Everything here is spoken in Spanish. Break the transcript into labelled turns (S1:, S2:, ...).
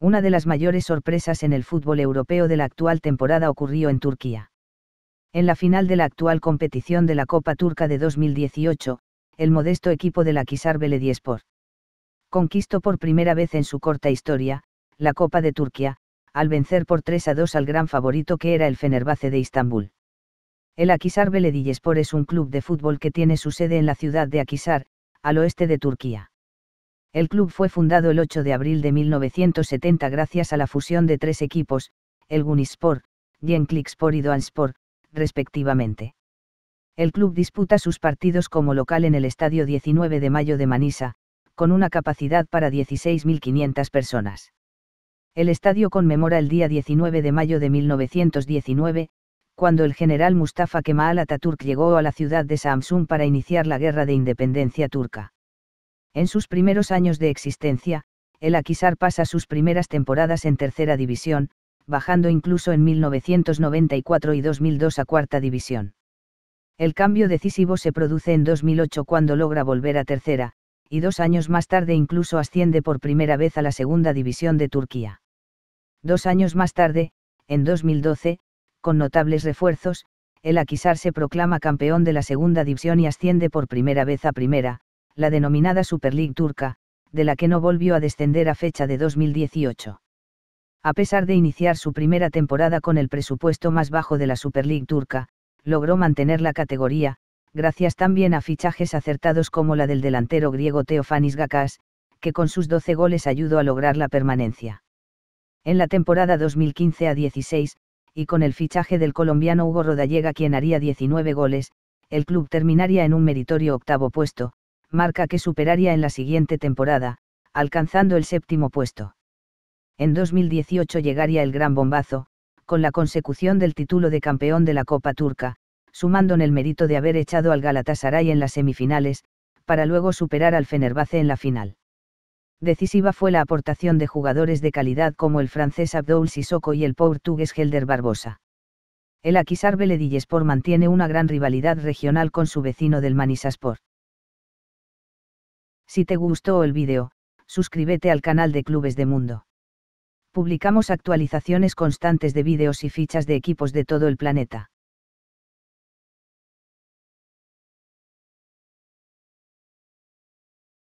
S1: Una de las mayores sorpresas en el fútbol europeo de la actual temporada ocurrió en Turquía. En la final de la actual competición de la Copa Turca de 2018, el modesto equipo de la Kisar Sport conquistó por primera vez en su corta historia, la Copa de Turquía, al vencer por 3 a 2 al gran favorito que era el Fenerbahce de Istambul. El Akisar Belediyespor es un club de fútbol que tiene su sede en la ciudad de Akisar, al oeste de Turquía. El club fue fundado el 8 de abril de 1970 gracias a la fusión de tres equipos, el Gunispor, Yenklikspor y Doanspor, respectivamente. El club disputa sus partidos como local en el Estadio 19 de Mayo de Manisa, con una capacidad para 16.500 personas. El estadio conmemora el día 19 de mayo de 1919, cuando el general Mustafa Kemal Atatürk llegó a la ciudad de Samsun para iniciar la guerra de independencia turca. En sus primeros años de existencia, el Akisar pasa sus primeras temporadas en tercera división, bajando incluso en 1994 y 2002 a cuarta división. El cambio decisivo se produce en 2008 cuando logra volver a tercera, y dos años más tarde incluso asciende por primera vez a la segunda división de Turquía. Dos años más tarde, en 2012, con notables refuerzos, el Akisar se proclama campeón de la segunda división y asciende por primera vez a primera, la denominada Super League turca, de la que no volvió a descender a fecha de 2018. A pesar de iniciar su primera temporada con el presupuesto más bajo de la Super League turca, logró mantener la categoría, gracias también a fichajes acertados como la del delantero griego Teofanis Gakas, que con sus 12 goles ayudó a lograr la permanencia. En la temporada 2015 a 16, y con el fichaje del colombiano Hugo Rodallega quien haría 19 goles, el club terminaría en un meritorio octavo puesto, marca que superaría en la siguiente temporada, alcanzando el séptimo puesto. En 2018 llegaría el gran bombazo, con la consecución del título de campeón de la Copa Turca, sumando en el mérito de haber echado al Galatasaray en las semifinales, para luego superar al Fenerbahce en la final. Decisiva fue la aportación de jugadores de calidad como el francés Abdoul Sissoko y el portugués Helder Barbosa. El Aquisar Belediyespor mantiene una gran rivalidad regional con su vecino del Manisaspor. Si te gustó el vídeo, suscríbete al canal de Clubes de Mundo. Publicamos actualizaciones constantes de vídeos y fichas de equipos de todo el planeta.